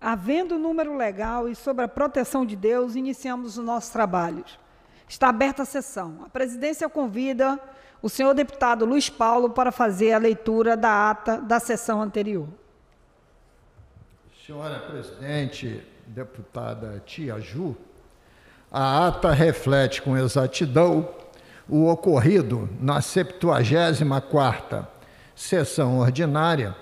havendo número legal e sobre a proteção de Deus, iniciamos os nossos trabalhos. Está aberta a sessão. A presidência convida o senhor deputado Luiz Paulo para fazer a leitura da ata da sessão anterior. Senhora presidente, deputada Tia Ju, a ata reflete com exatidão o ocorrido na 74ª sessão ordinária,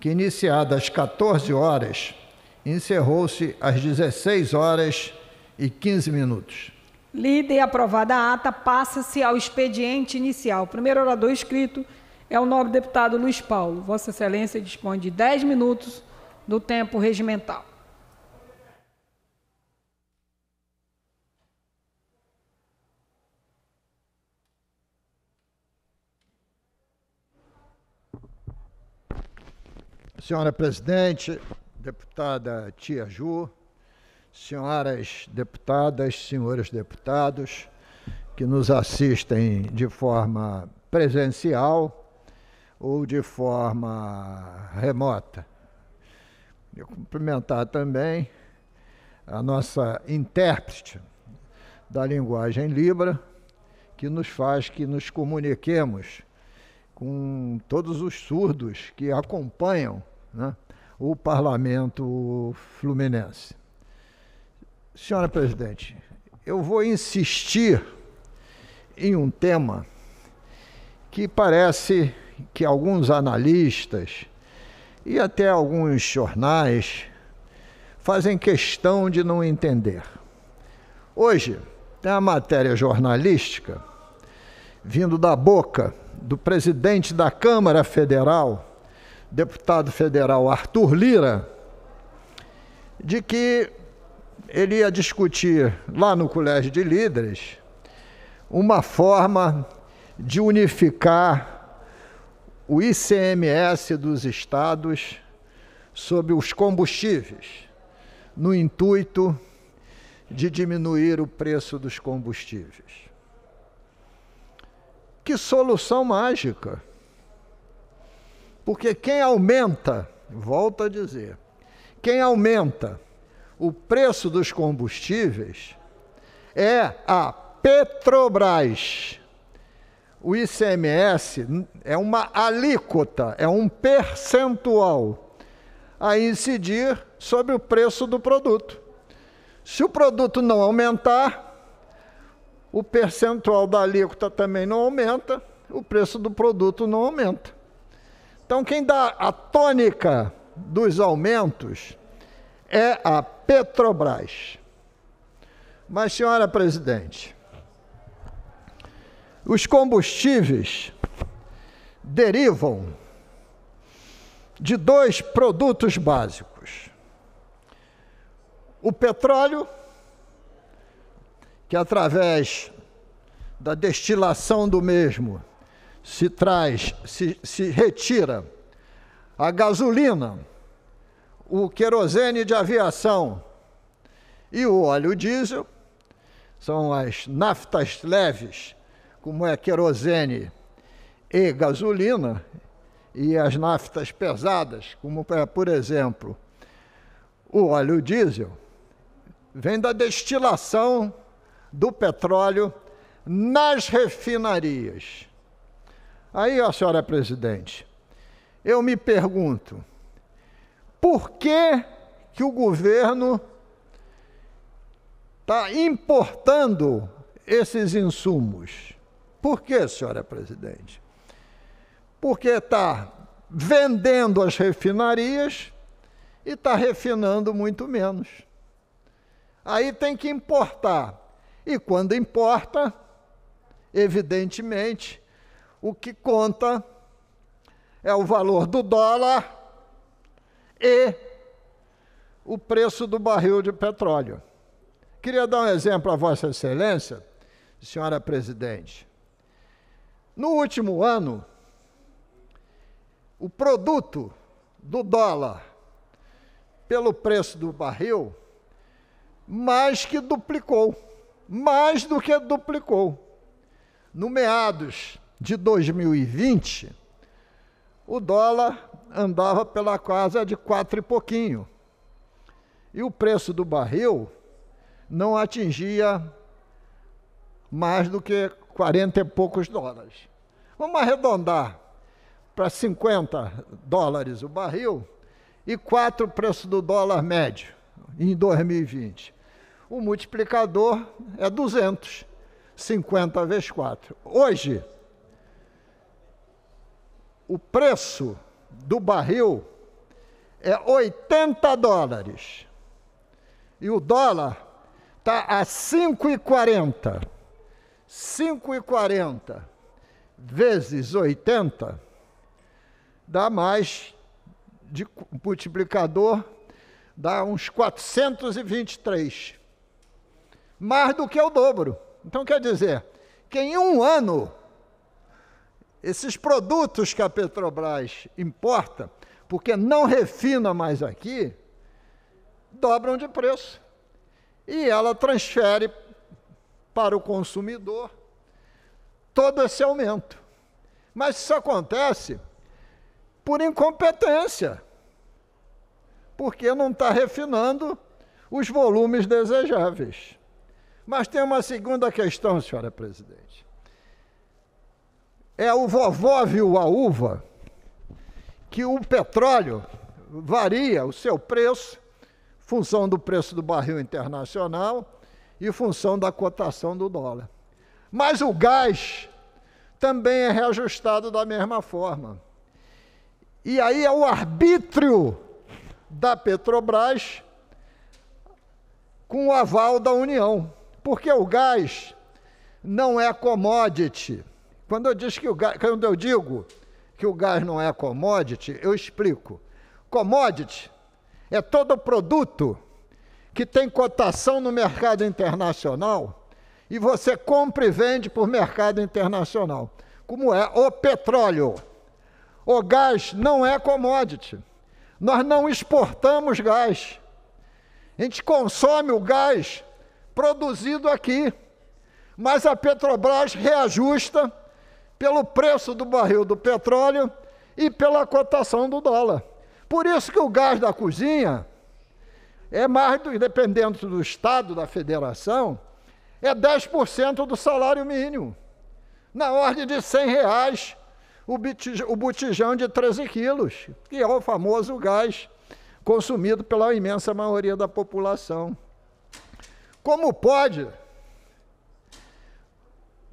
que iniciada às 14 horas encerrou-se às 16 horas e 15 minutos. Lida e aprovada a ata, passa-se ao expediente inicial. O primeiro orador escrito é o nobre deputado Luiz Paulo. Vossa Excelência dispõe de 10 minutos do tempo regimental. Senhora Presidente, deputada Tia Ju, senhoras deputadas, senhores deputados que nos assistem de forma presencial ou de forma remota. Eu cumprimentar também a nossa intérprete da linguagem Libra, que nos faz que nos comuniquemos com todos os surdos que acompanham né, o parlamento fluminense. Senhora presidente, eu vou insistir em um tema que parece que alguns analistas e até alguns jornais fazem questão de não entender. Hoje, tem a matéria jornalística vindo da boca do presidente da Câmara Federal, deputado federal Arthur Lira, de que ele ia discutir lá no Colégio de Líderes uma forma de unificar o ICMS dos estados sobre os combustíveis, no intuito de diminuir o preço dos combustíveis. Que solução mágica! Porque quem aumenta, volto a dizer, quem aumenta o preço dos combustíveis é a Petrobras. O ICMS é uma alíquota, é um percentual a incidir sobre o preço do produto. Se o produto não aumentar, o percentual da alíquota também não aumenta, o preço do produto não aumenta. Então, quem dá a tônica dos aumentos é a Petrobras. Mas, senhora presidente, os combustíveis derivam de dois produtos básicos: o petróleo, que através da destilação do mesmo se traz, se, se retira a gasolina, o querosene de aviação e o óleo diesel, são as naftas leves, como é querosene e gasolina, e as naftas pesadas, como é, por exemplo, o óleo diesel, vem da destilação do petróleo nas refinarias. Aí, ó, senhora é presidente, eu me pergunto, por que, que o governo está importando esses insumos? Por que, senhora presidente? Porque está vendendo as refinarias e está refinando muito menos. Aí tem que importar. E quando importa, evidentemente, o que conta é o valor do dólar e o preço do barril de petróleo. Queria dar um exemplo a Vossa Excelência, senhora presidente. No último ano, o produto do dólar pelo preço do barril mais que duplicou, mais do que duplicou. No meados de 2020, o dólar andava pela casa de quatro e pouquinho. E o preço do barril não atingia mais do que 40 e poucos dólares. Vamos arredondar para 50 dólares o barril e 4 o preço do dólar médio em 2020. O multiplicador é 250 vezes 4. Hoje, o preço do barril é 80 dólares. E o dólar está a 5,40. 5,40 vezes 80 dá mais de multiplicador, dá uns 423. Mais do que o dobro. Então quer dizer que em um ano esses produtos que a Petrobras importa, porque não refina mais aqui, dobram de preço. E ela transfere para o consumidor todo esse aumento. Mas isso acontece por incompetência, porque não está refinando os volumes desejáveis. Mas tem uma segunda questão, senhora presidente. É o vovó viu a uva que o petróleo varia o seu preço, função do preço do barril internacional e função da cotação do dólar. Mas o gás também é reajustado da mesma forma. E aí é o arbítrio da Petrobras com o aval da União, porque o gás não é commodity. Quando eu, diz que o gás, quando eu digo que o gás não é commodity, eu explico. Commodity é todo produto que tem cotação no mercado internacional e você compra e vende por mercado internacional, como é o petróleo. O gás não é commodity. Nós não exportamos gás. A gente consome o gás produzido aqui. Mas a Petrobras reajusta pelo preço do barril do petróleo e pela cotação do dólar. Por isso que o gás da cozinha é mais, do, dependendo do estado da federação, é 10% do salário mínimo. Na ordem de 100 reais o, botijão, o botijão de 13 quilos, que é o famoso gás consumido pela imensa maioria da população. Como pode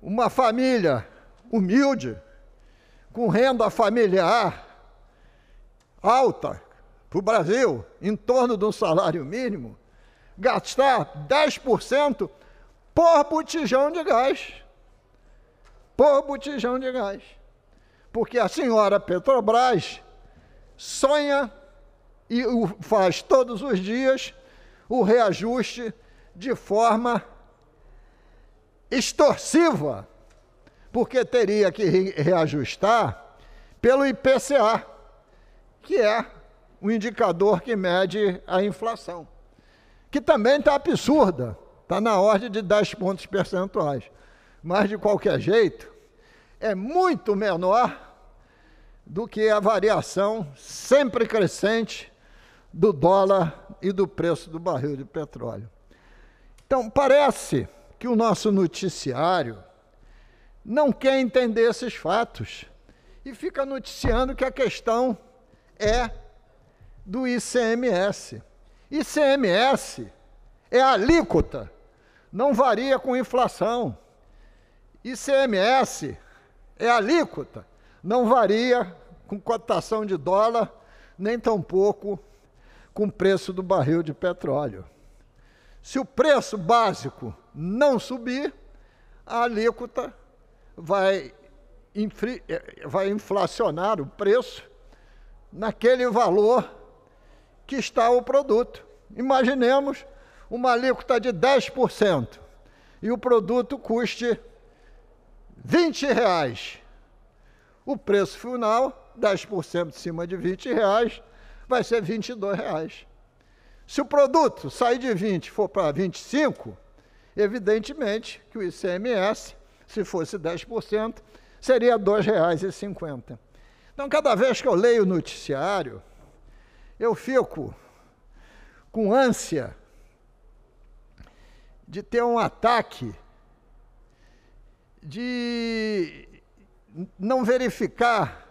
uma família humilde, com renda familiar alta para o Brasil, em torno de um salário mínimo, gastar 10% por botijão de gás. Por botijão de gás. Porque a senhora Petrobras sonha e faz todos os dias o reajuste de forma extorsiva porque teria que reajustar pelo IPCA, que é o indicador que mede a inflação, que também está absurda, está na ordem de 10 pontos percentuais. Mas, de qualquer jeito, é muito menor do que a variação sempre crescente do dólar e do preço do barril de petróleo. Então, parece que o nosso noticiário não quer entender esses fatos e fica noticiando que a questão é do ICMS. ICMS é alíquota, não varia com inflação. ICMS é alíquota, não varia com cotação de dólar, nem tampouco com preço do barril de petróleo. Se o preço básico não subir, a alíquota vai, infri, eh, vai inflacionar o preço naquele valor que está o produto. Imaginemos uma alíquota de 10% e o produto custe 20 reais. O preço final, 10% em cima de 20 reais, vai ser 22 reais. Se o produto sair de 20 e for para 25, evidentemente que o ICMS se fosse 10%, seria R$ 2,50. Então, cada vez que eu leio o noticiário, eu fico com ânsia de ter um ataque, de não verificar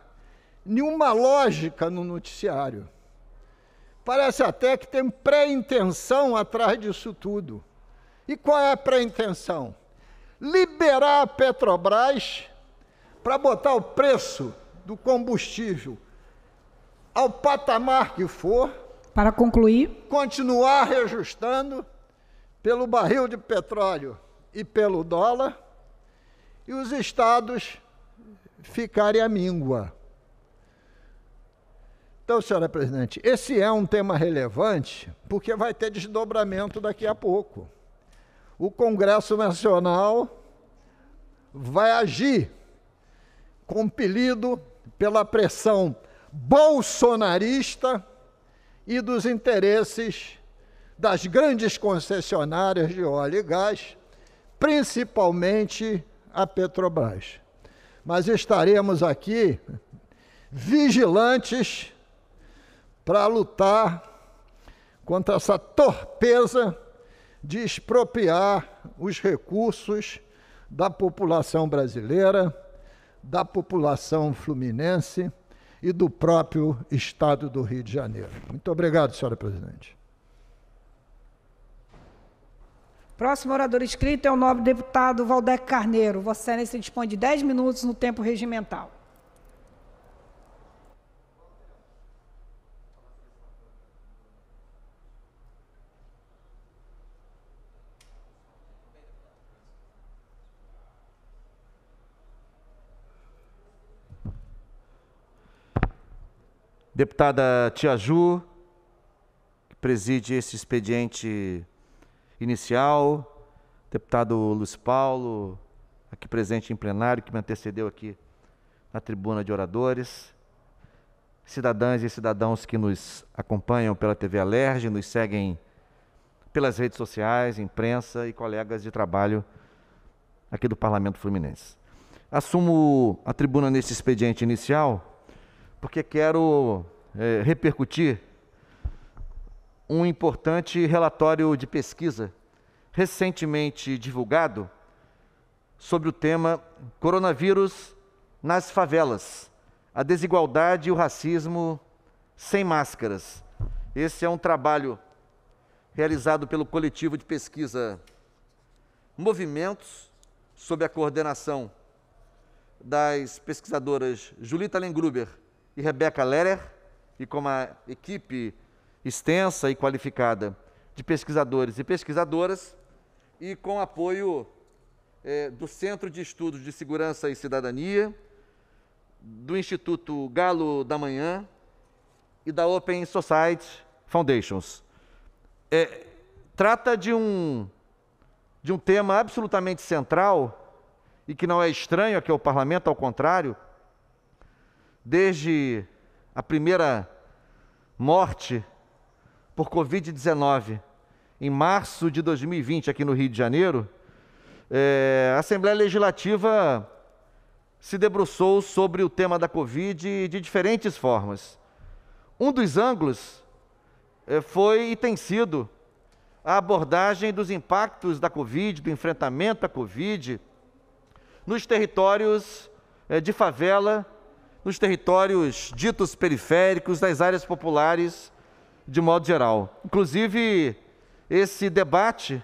nenhuma lógica no noticiário. Parece até que tem pré-intenção atrás disso tudo. E qual é a pré-intenção? liberar a Petrobras para botar o preço do combustível ao patamar que for. Para concluir. Continuar reajustando pelo barril de petróleo e pelo dólar e os estados ficarem à míngua. Então, senhora presidente, esse é um tema relevante porque vai ter desdobramento daqui a pouco o Congresso Nacional vai agir, compelido pela pressão bolsonarista e dos interesses das grandes concessionárias de óleo e gás, principalmente a Petrobras. Mas estaremos aqui vigilantes para lutar contra essa torpeza de expropriar os recursos da população brasileira, da população fluminense e do próprio Estado do Rio de Janeiro. Muito obrigado, senhora presidente. Próximo orador inscrito é o nobre deputado Valdeco Carneiro. Vossa Excelência dispõe de 10 minutos no tempo regimental. Deputada Tia Ju, que preside esse expediente inicial. Deputado Luiz Paulo, aqui presente em plenário, que me antecedeu aqui na tribuna de oradores. Cidadãs e cidadãos que nos acompanham pela TV Alerj, nos seguem pelas redes sociais, imprensa e colegas de trabalho aqui do Parlamento Fluminense. Assumo a tribuna nesse expediente inicial porque quero é, repercutir um importante relatório de pesquisa recentemente divulgado sobre o tema Coronavírus nas favelas, a desigualdade e o racismo sem máscaras. Esse é um trabalho realizado pelo coletivo de pesquisa Movimentos, sob a coordenação das pesquisadoras Julita Lengruber e Rebeca Lerer, e com uma equipe extensa e qualificada de pesquisadores e pesquisadoras, e com apoio é, do Centro de Estudos de Segurança e Cidadania, do Instituto Galo da Manhã e da Open Society Foundations. É, trata de um, de um tema absolutamente central e que não é estranho aqui ao Parlamento, ao contrário, desde a primeira morte por Covid-19 em março de 2020, aqui no Rio de Janeiro, é, a Assembleia Legislativa se debruçou sobre o tema da Covid de diferentes formas. Um dos ângulos é, foi e tem sido a abordagem dos impactos da Covid, do enfrentamento à Covid, nos territórios é, de favela nos territórios ditos periféricos, nas áreas populares, de modo geral. Inclusive, esse debate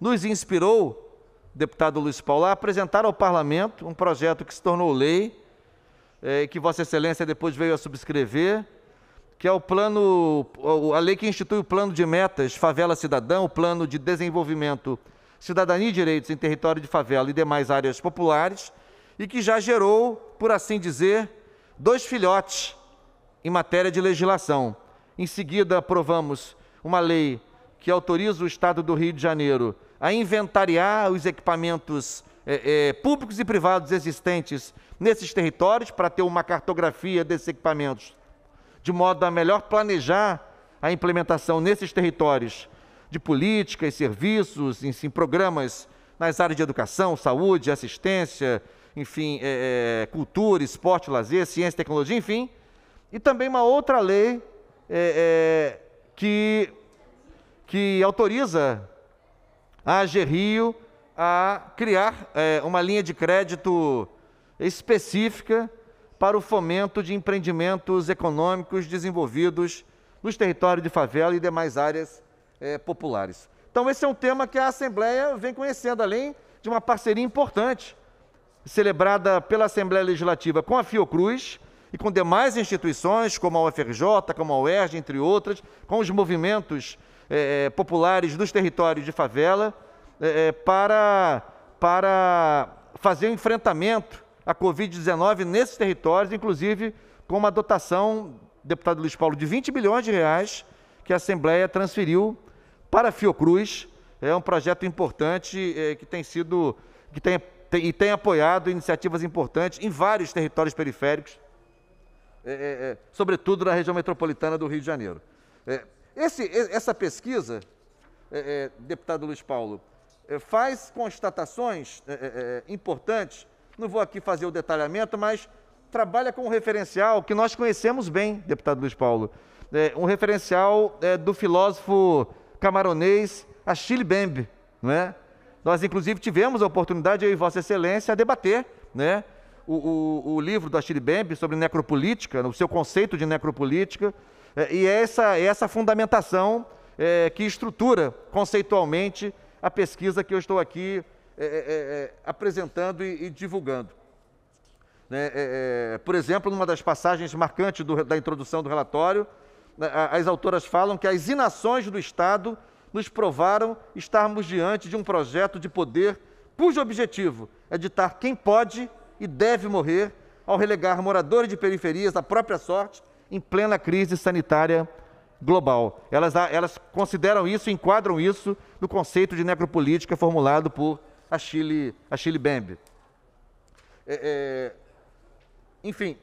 nos inspirou, deputado Luiz Paulo, a apresentar ao parlamento um projeto que se tornou lei, é, que Vossa Excelência depois veio a subscrever, que é o plano, a lei que institui o plano de metas Favela Cidadã, o plano de desenvolvimento Cidadania e Direitos em Território de Favela e demais áreas populares, e que já gerou, por assim dizer, dois filhotes em matéria de legislação. Em seguida, aprovamos uma lei que autoriza o Estado do Rio de Janeiro a inventariar os equipamentos é, é, públicos e privados existentes nesses territórios para ter uma cartografia desses equipamentos, de modo a melhor planejar a implementação nesses territórios de políticas, serviços, programas nas áreas de educação, saúde, assistência, enfim, é, é, cultura, esporte, lazer, ciência, tecnologia, enfim. E também uma outra lei é, é que, que autoriza a Gerrio a criar é, uma linha de crédito específica para o fomento de empreendimentos econômicos desenvolvidos nos territórios de favela e demais áreas é, populares. Então, esse é um tema que a Assembleia vem conhecendo, além de uma parceria importante celebrada pela Assembleia Legislativa com a Fiocruz e com demais instituições, como a UFRJ, como a UERJ, entre outras, com os movimentos eh, eh, populares dos territórios de favela, eh, para, para fazer o um enfrentamento à Covid-19 nesses territórios, inclusive com uma dotação, deputado Luiz Paulo, de 20 bilhões de reais que a Assembleia transferiu para a Fiocruz. É um projeto importante que tem sido, que tem tem, e tem apoiado iniciativas importantes em vários territórios periféricos, é, é, é sobretudo na região metropolitana do Rio de Janeiro. É, esse, essa pesquisa, é, deputado Luiz Paulo, faz constatações importantes. Não vou aqui fazer o detalhamento, mas trabalha com um referencial que nós conhecemos bem, deputado Luiz Paulo. um referencial do filósofo camaronês Achille Bembe, não é? Nós, inclusive, tivemos a oportunidade, eu e Vossa Excelência, a debater né, o, o, o livro do Achille sobre necropolítica, o seu conceito de necropolítica, é, e é essa, é essa fundamentação é, que estrutura conceitualmente a pesquisa que eu estou aqui é, é, apresentando e, e divulgando. Né, por exemplo, numa das passagens marcantes do, da introdução do relatório, né, as autoras falam que as inações do Estado nos provaram estarmos diante de um projeto de poder cujo objetivo é ditar quem pode e deve morrer ao relegar moradores de periferias à própria sorte em plena crise sanitária global. Elas, elas consideram isso, enquadram isso no conceito de necropolítica formulado por Achille, Achille Bembe. É, é, enfim,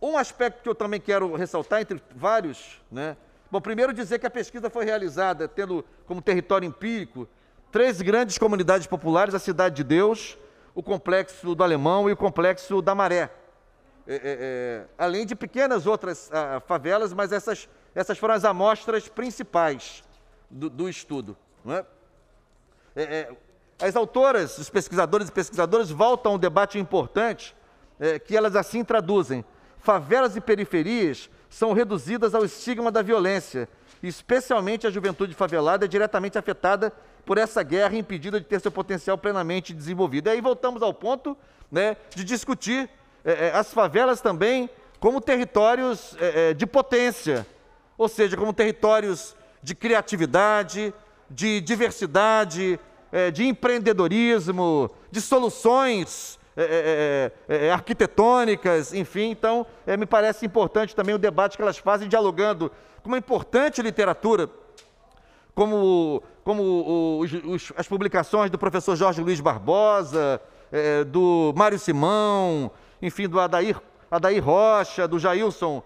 um aspecto que eu também quero ressaltar, entre vários, né, Bom, primeiro dizer que a pesquisa foi realizada tendo como território empírico três grandes comunidades populares, a Cidade de Deus, o Complexo do Alemão e o Complexo da Maré. É, é, é, além de pequenas outras a, ah, ah, favelas, mas essas, essas foram as amostras principais do, do estudo. É? É, é, as autoras, os pesquisadores e pesquisadoras voltam a um debate importante que elas assim traduzem. Favelas e periferias são reduzidas ao estigma da violência, especialmente a juventude favelada é diretamente afetada por essa guerra impedida de ter seu potencial plenamente desenvolvido. E aí voltamos ao ponto né, de discutir eh, eh, as favelas também como territórios eh, de potência, ou seja, como territórios de criatividade, de diversidade, de empreendedorismo, de soluções é é, é, é, é, arquitetônicas, enfim. Então, me parece importante também o debate que elas fazem, dialogando com uma importante literatura, como, como os, os, as publicações do professor Jorge Luiz Barbosa, do Mário Simão, enfim, do Adair, Adair Rocha, do Jailson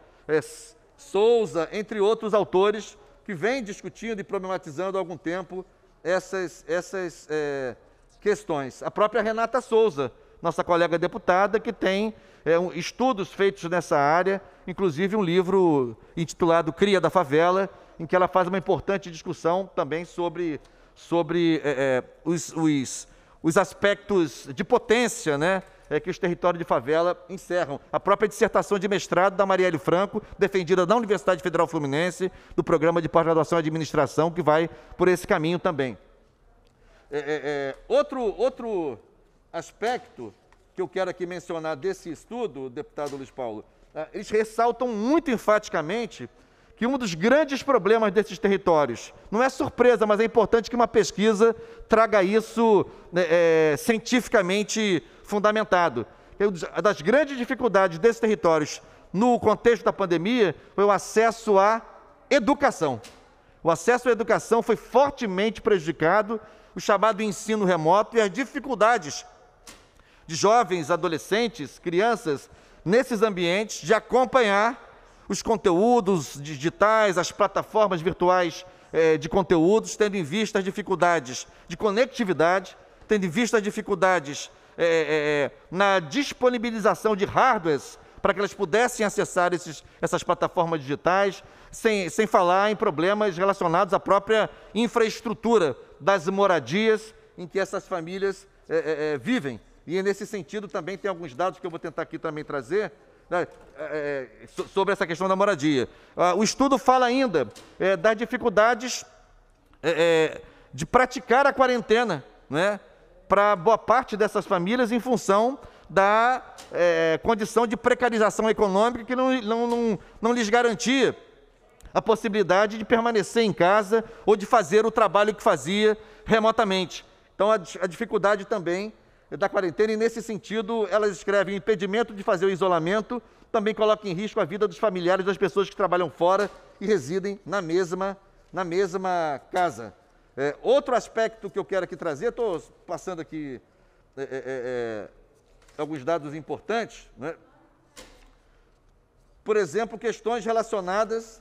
Souza, entre outros autores que vêm discutindo e problematizando há algum tempo essas, essas é, questões. A própria Renata Souza, nossa colega deputada, que tem é, um, estudos feitos nessa área, inclusive um livro intitulado Cria da Favela, em que ela faz uma importante discussão também sobre, sobre é, é, os, os, os, aspectos de potência né, é, que os territórios de favela encerram. A própria dissertação de mestrado da Marielle Franco, defendida na Universidade Federal Fluminense, do programa de pós-graduação em administração, que vai por esse caminho também. É, é, outro, outro aspecto que eu quero aqui mencionar desse estudo, deputado Luiz Paulo, ah, eles ressaltam muito enfaticamente que um dos grandes problemas desses territórios, não é surpresa, mas é importante que uma pesquisa traga isso né, é, cientificamente fundamentado. Uma das grandes dificuldades desses territórios no contexto da pandemia foi o acesso à educação. O acesso à educação foi fortemente prejudicado, o chamado ensino remoto e as dificuldades de jovens, adolescentes, crianças, nesses ambientes, de acompanhar os conteúdos digitais, as plataformas virtuais eh, de conteúdos, tendo em vista as dificuldades de conectividade, tendo em vista as dificuldades eh, eh, na disponibilização de hardwares para que elas pudessem acessar esses, essas plataformas digitais, sem, sem falar em problemas relacionados à própria infraestrutura das moradias em que essas famílias vivem. E nesse sentido também tem alguns dados que eu vou tentar aqui também trazer né, é, é sobre essa questão da moradia. Ah, o estudo fala ainda é, das dificuldades é, é de praticar a quarentena, né? Para boa parte dessas famílias em função da é, condição de precarização econômica que não, não, não, não lhes garantia a possibilidade de permanecer em casa ou de fazer o trabalho que fazia remotamente. Então, a, a dificuldade também é da quarentena, e nesse sentido, elas escrevem impedimento de fazer o isolamento também coloca em risco a vida dos familiares das pessoas que trabalham fora e residem na mesma, na mesma casa. É, outro aspecto que eu quero aqui trazer, estou passando aqui é é, é, é, alguns dados importantes, né? por exemplo, questões relacionadas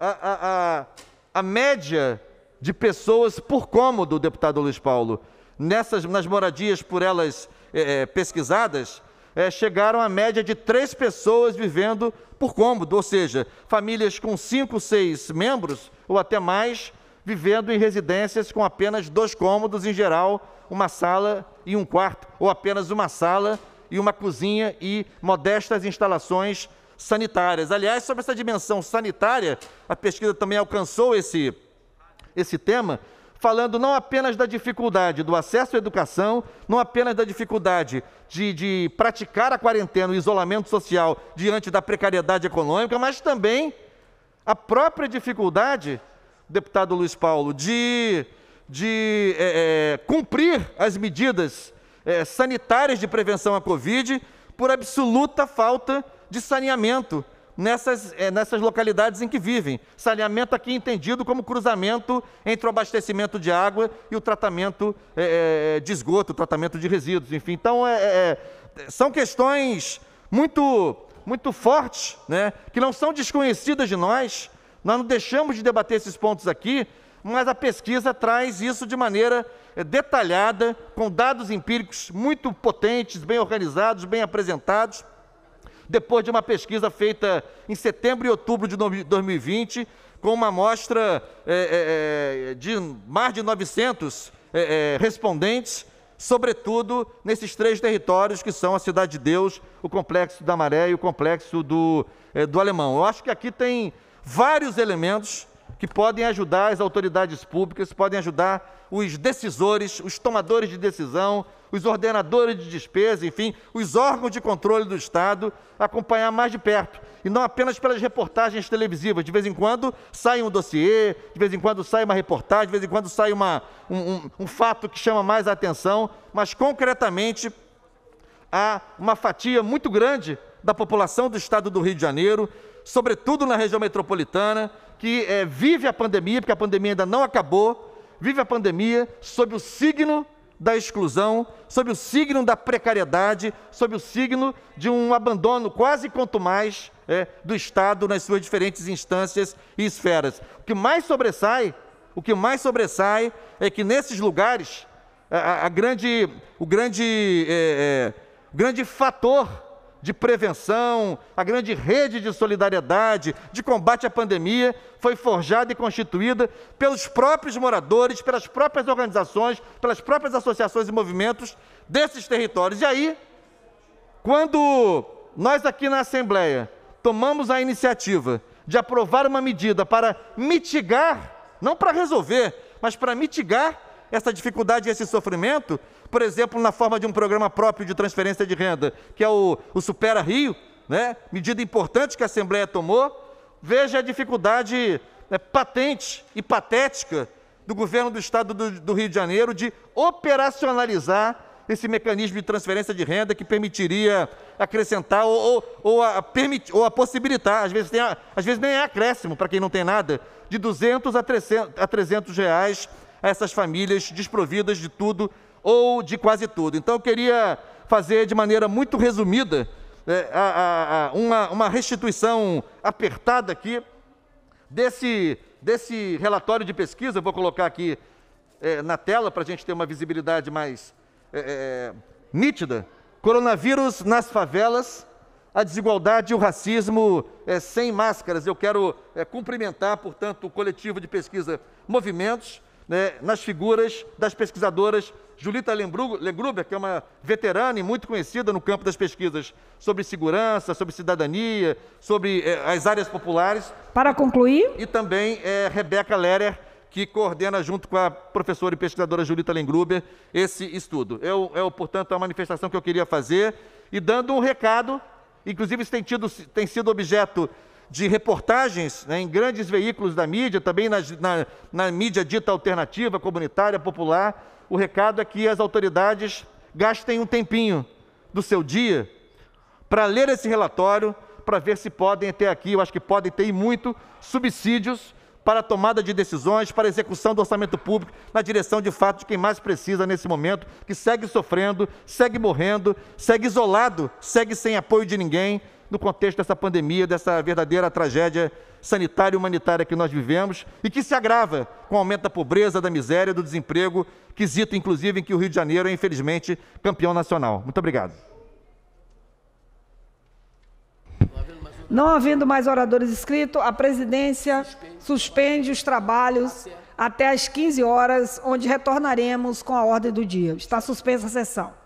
à, a a à média de pessoas por cômodo, deputado Luiz Paulo nessas, nas moradias por elas é, pesquisadas, é, chegaram à média de três pessoas vivendo por cômodo, ou seja, famílias com cinco, seis membros ou até mais, vivendo em residências com apenas dois cômodos, em geral, uma sala e um quarto, ou apenas uma sala e uma cozinha e modestas instalações sanitárias. Aliás, sobre essa dimensão sanitária, a pesquisa também alcançou esse, esse tema, falando não apenas da dificuldade do acesso à educação, não apenas da dificuldade de, de praticar a quarentena, o isolamento social diante da precariedade econômica, mas também a própria dificuldade, deputado Luiz Paulo, de, de é, é, cumprir as medidas é, sanitárias de prevenção à Covid por absoluta falta de saneamento nessas, é, nessas localidades em que vivem. Saneamento aqui entendido como cruzamento entre o abastecimento de água e o tratamento é, de esgoto, o tratamento de resíduos, enfim. Então, é, é, é, são questões muito, muito fortes, né, que não são desconhecidas de nós. Nós não deixamos de debater esses pontos aqui, mas a pesquisa traz isso de maneira detalhada, com dados empíricos muito potentes, bem organizados, bem apresentados depois de uma pesquisa feita em setembro e outubro de 2020, com uma amostra é, é, é de mais de 900 é, é, respondentes, sobretudo nesses três territórios que são a Cidade de Deus, o Complexo da Maré e o Complexo do, é, do Alemão. Eu acho que aqui tem vários elementos que podem ajudar as autoridades públicas, podem ajudar os decisores, os tomadores de decisão, os ordenadores de despesa, enfim, os órgãos de controle do Estado a acompanhar mais de perto. E não apenas pelas reportagens televisivas. De vez em quando sai um dossiê, de vez em quando sai uma reportagem, de vez em quando sai uma, um, um, um fato que chama mais a atenção, mas concretamente há uma fatia muito grande da população do Estado do Rio de Janeiro, sobretudo na região metropolitana, que é, vive a pandemia, porque a pandemia ainda não acabou, vive a pandemia sob o signo da exclusão, sob o signo da precariedade, sob o signo de um abandono quase quanto mais é, do Estado nas suas diferentes instâncias e esferas. O que mais sobressai, o que mais sobressai é que nesses lugares a, a grande, o grande, é, grande fator de prevenção, a grande rede de solidariedade, de combate à pandemia, foi forjada e constituída pelos próprios moradores, pelas próprias organizações, pelas próprias associações e movimentos desses territórios. E aí, quando nós aqui na Assembleia tomamos a iniciativa de aprovar uma medida para mitigar, não para resolver, mas para mitigar essa dificuldade e esse sofrimento, por exemplo, na forma de um programa próprio de transferência de renda, que é o, o Supera Rio, né? medida importante que a Assembleia tomou. Veja a dificuldade né, patente e patética do governo do Estado do, do Rio de Janeiro de operacionalizar esse mecanismo de transferência de renda que permitiria acrescentar ou, ou, ou, a, permit, ou a possibilitar, às vezes, tem, às vezes nem é acréscimo para quem não tem nada, de 200 a 300, a 300 reais a essas famílias desprovidas de tudo ou de quase tudo. Então, eu queria fazer de maneira muito resumida é, a, a, uma, uma restituição apertada aqui desse, desse relatório de pesquisa. Eu vou colocar aqui é, na tela para a gente ter uma visibilidade mais é, é, nítida. Coronavírus nas favelas, a desigualdade e o racismo é, sem máscaras. Eu quero é, cumprimentar, portanto, o coletivo de pesquisa Movimentos, né, nas figuras das pesquisadoras Julita Lengruber, que é uma veterana e muito conhecida no campo das pesquisas sobre segurança, sobre cidadania, sobre eh, as áreas populares. Para concluir. E também eh, Rebeca Lerer, que coordena, junto com a professora e pesquisadora Julita Lengruber, esse estudo. É, é, portanto, a manifestação que eu queria fazer e dando um recado, inclusive isso tem, tido, tem sido objeto de reportagens né, em grandes veículos da mídia, também na, na, na mídia dita alternativa, comunitária, popular. O recado é que as autoridades gastem um tempinho do seu dia para ler esse relatório, para ver se podem ter aqui, eu acho que podem ter e muito, subsídios para a tomada de decisões, para a execução do orçamento público, na direção de fato de quem mais precisa nesse momento, que segue sofrendo, segue morrendo, segue isolado, segue sem apoio de ninguém, no contexto dessa pandemia, dessa verdadeira tragédia sanitária e humanitária que nós vivemos e que se agrava com o aumento da pobreza, da miséria, do desemprego, quesito inclusive em que o Rio de Janeiro é infelizmente campeão nacional. Muito obrigado. Não havendo mais oradores inscritos, a presidência suspende, suspende os trabalhos até às 15 horas, onde retornaremos com a ordem do dia. Está suspensa a sessão.